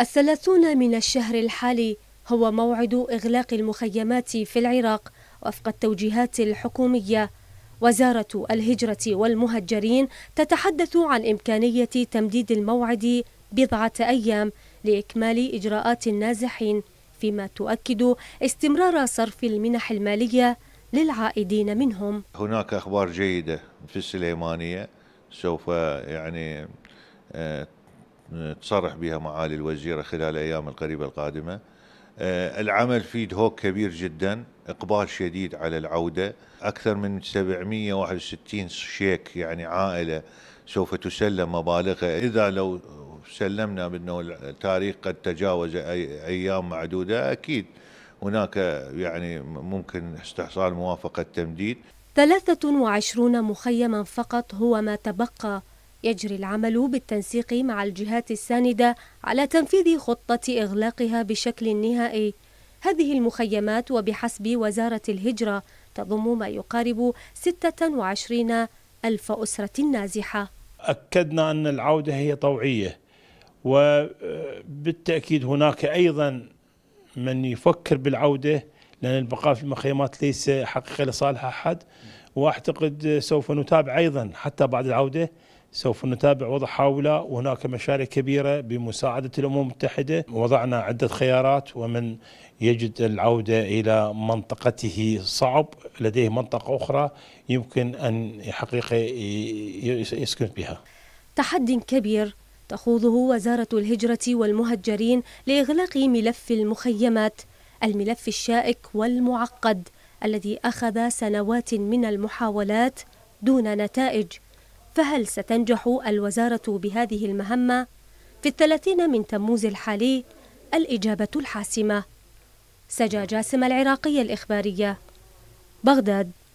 الثلاثون من الشهر الحالي هو موعد إغلاق المخيمات في العراق وفق التوجيهات الحكومية وزارة الهجرة والمهجرين تتحدث عن إمكانية تمديد الموعد بضعة أيام لإكمال إجراءات النازحين فيما تؤكد استمرار صرف المنح المالية للعائدين منهم هناك أخبار جيدة في السليمانية سوف يعني آه، تصرح بها معالي الوزيرة خلال الأيام القريبة القادمة آه، العمل في دهوك كبير جدا إقبال شديد على العودة أكثر من 761 شيك يعني عائلة سوف تسلم مبالغها إذا لو سلمنا بأنه التاريخ قد تجاوز أي أيام معدودة أكيد هناك يعني ممكن استحصال موافقة تمديد 23 مخيما فقط هو ما تبقى يجري العمل بالتنسيق مع الجهات الساندة على تنفيذ خطة إغلاقها بشكل نهائي هذه المخيمات وبحسب وزارة الهجرة تضم ما يقارب 26 ألف أسرة نازحة أكدنا أن العودة هي طوعية وبالتأكيد هناك أيضا من يفكر بالعودة لأن البقاء في المخيمات ليس حقيقة لصالح أحد وأعتقد سوف نتابع أيضا حتى بعد العودة سوف نتابع وضع حاولة وهناك مشاريع كبيرة بمساعدة الأمم المتحدة وضعنا عدة خيارات ومن يجد العودة إلى منطقته صعب لديه منطقة أخرى يمكن أن يحقق يسكن بها تحدي كبير تخوضه وزارة الهجرة والمهجرين لإغلاق ملف المخيمات الملف الشائك والمعقد الذي أخذ سنوات من المحاولات دون نتائج فهل ستنجح الوزارة بهذه المهمة في الثلاثين من تموز الحالي؟ الإجابة الحاسمة سجا جاسم العراقية الإخبارية بغداد